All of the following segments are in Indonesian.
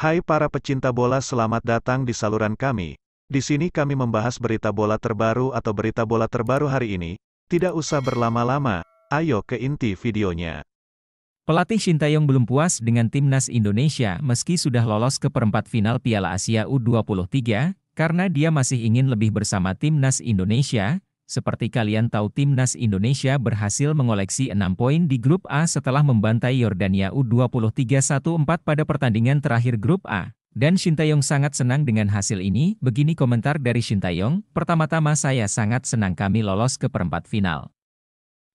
Hai para pecinta bola selamat datang di saluran kami. Di sini kami membahas berita bola terbaru atau berita bola terbaru hari ini. Tidak usah berlama-lama, ayo ke inti videonya. Pelatih Shintayong belum puas dengan timnas Indonesia meski sudah lolos ke perempat final Piala Asia U23, karena dia masih ingin lebih bersama timnas Indonesia, seperti kalian tahu timnas Indonesia berhasil mengoleksi 6 poin di grup A setelah membantai Yordania U23 1-4 pada pertandingan terakhir grup A. Dan Shintayong sangat senang dengan hasil ini, begini komentar dari Shintayong, pertama-tama saya sangat senang kami lolos ke perempat final.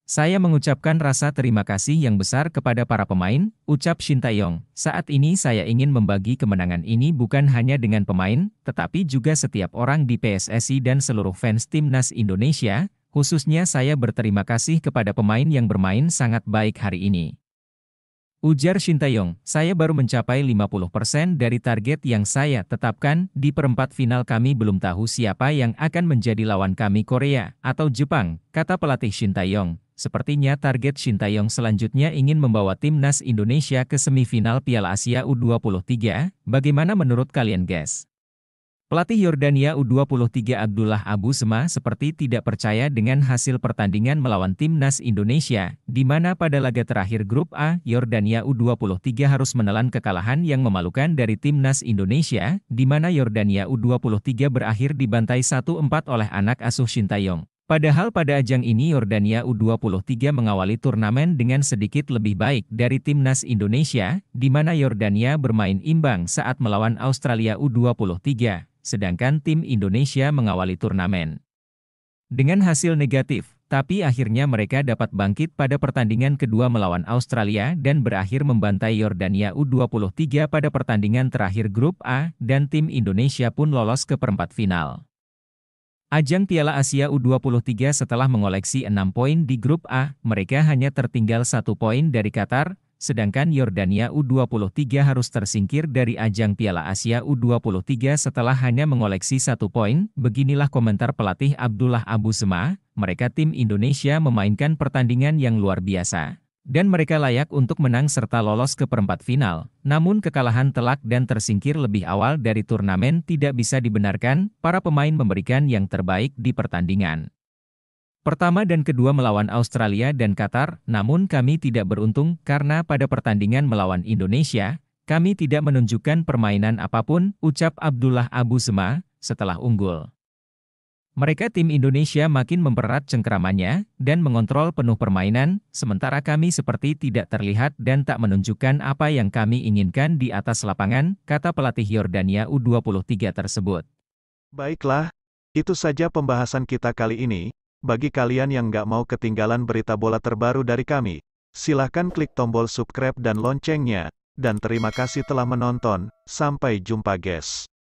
Saya mengucapkan rasa terima kasih yang besar kepada para pemain, ucap Shin Taeyong. Saat ini saya ingin membagi kemenangan ini bukan hanya dengan pemain, tetapi juga setiap orang di PSSI dan seluruh fans timnas Indonesia, khususnya saya berterima kasih kepada pemain yang bermain sangat baik hari ini. Ujar Shin Taeyong, saya baru mencapai 50% dari target yang saya tetapkan, di perempat final kami belum tahu siapa yang akan menjadi lawan kami Korea atau Jepang, kata pelatih Shin Taeyong. Sepertinya target Shin Tae-yong selanjutnya ingin membawa timnas Indonesia ke semifinal Piala Asia U23. Bagaimana menurut kalian guys? Pelatih Yordania U23 Abdullah Abu Sema seperti tidak percaya dengan hasil pertandingan melawan timnas Indonesia, di mana pada laga terakhir grup A, Yordania U23 harus menelan kekalahan yang memalukan dari timnas Indonesia, di mana Yordania U23 berakhir dibantai 1-4 oleh anak asuh Shin Tae-yong. Padahal pada ajang ini Yordania U23 mengawali turnamen dengan sedikit lebih baik dari timnas Indonesia, di mana Yordania bermain imbang saat melawan Australia U23, sedangkan tim Indonesia mengawali turnamen. Dengan hasil negatif, tapi akhirnya mereka dapat bangkit pada pertandingan kedua melawan Australia dan berakhir membantai Yordania U23 pada pertandingan terakhir grup A, dan tim Indonesia pun lolos ke perempat final. Ajang Piala Asia U23 setelah mengoleksi 6 poin di grup A, mereka hanya tertinggal satu poin dari Qatar, sedangkan Yordania U23 harus tersingkir dari ajang Piala Asia U23 setelah hanya mengoleksi satu poin. Beginilah komentar pelatih Abdullah Abu Sema, mereka tim Indonesia memainkan pertandingan yang luar biasa dan mereka layak untuk menang serta lolos ke perempat final. Namun kekalahan telak dan tersingkir lebih awal dari turnamen tidak bisa dibenarkan, para pemain memberikan yang terbaik di pertandingan. Pertama dan kedua melawan Australia dan Qatar, namun kami tidak beruntung karena pada pertandingan melawan Indonesia, kami tidak menunjukkan permainan apapun, ucap Abdullah Abu Sema, setelah unggul. Mereka tim Indonesia makin mempererat cengkeramannya dan mengontrol penuh permainan, sementara kami seperti tidak terlihat dan tak menunjukkan apa yang kami inginkan di atas lapangan, kata pelatih Yordania U23 tersebut. Baiklah, itu saja pembahasan kita kali ini. Bagi kalian yang nggak mau ketinggalan berita bola terbaru dari kami, silahkan klik tombol subscribe dan loncengnya. Dan terima kasih telah menonton. Sampai jumpa guys.